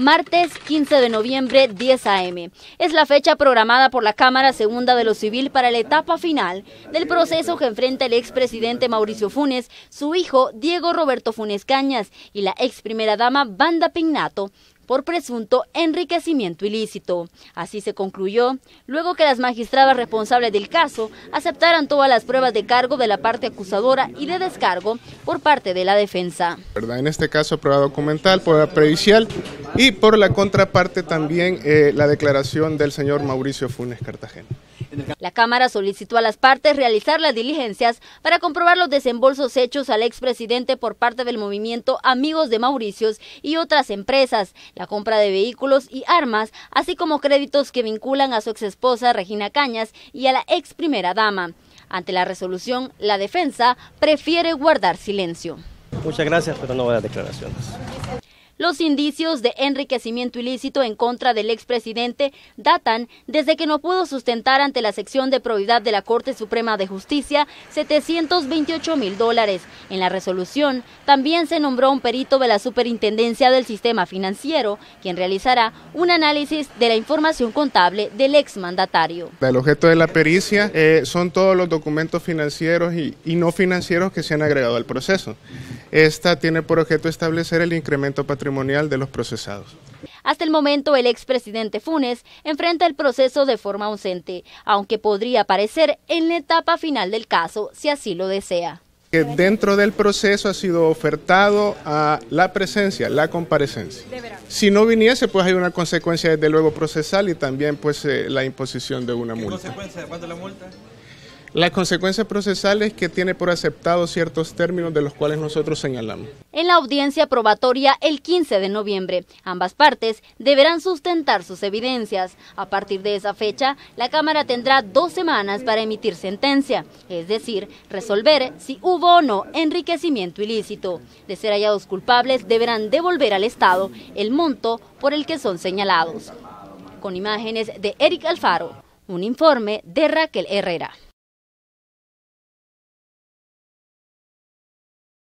martes 15 de noviembre 10 a.m. Es la fecha programada por la Cámara Segunda de lo Civil para la etapa final del proceso que enfrenta el expresidente Mauricio Funes, su hijo Diego Roberto Funes Cañas y la ex primera dama Banda Pignato por presunto enriquecimiento ilícito. Así se concluyó, luego que las magistradas responsables del caso aceptaran todas las pruebas de cargo de la parte acusadora y de descargo por parte de la defensa. En este caso, prueba documental, prueba pericial y por la contraparte también eh, la declaración del señor Mauricio Funes Cartagena. La Cámara solicitó a las partes realizar las diligencias para comprobar los desembolsos hechos al expresidente por parte del movimiento Amigos de Mauricios y otras empresas, la compra de vehículos y armas, así como créditos que vinculan a su exesposa Regina Cañas y a la ex primera dama. Ante la resolución, la defensa prefiere guardar silencio. Muchas gracias, pero no voy a declaraciones. Los indicios de enriquecimiento ilícito en contra del expresidente datan desde que no pudo sustentar ante la sección de probidad de la Corte Suprema de Justicia 728 mil dólares. En la resolución también se nombró un perito de la Superintendencia del Sistema Financiero, quien realizará un análisis de la información contable del exmandatario. El objeto de la pericia eh, son todos los documentos financieros y, y no financieros que se han agregado al proceso. Esta tiene por objeto establecer el incremento patrimonial de los procesados. Hasta el momento, el expresidente Funes enfrenta el proceso de forma ausente, aunque podría aparecer en la etapa final del caso, si así lo desea. Que dentro del proceso ha sido ofertado a la presencia, la comparecencia. Si no viniese, pues hay una consecuencia desde luego procesal y también pues eh, la imposición de una multa. consecuencia? ¿Cuánto la multa? Las consecuencias procesales que tiene por aceptado ciertos términos de los cuales nosotros señalamos. En la audiencia probatoria el 15 de noviembre, ambas partes deberán sustentar sus evidencias. A partir de esa fecha, la Cámara tendrá dos semanas para emitir sentencia, es decir, resolver si hubo o no enriquecimiento ilícito. De ser hallados culpables, deberán devolver al Estado el monto por el que son señalados. Con imágenes de Eric Alfaro, un informe de Raquel Herrera.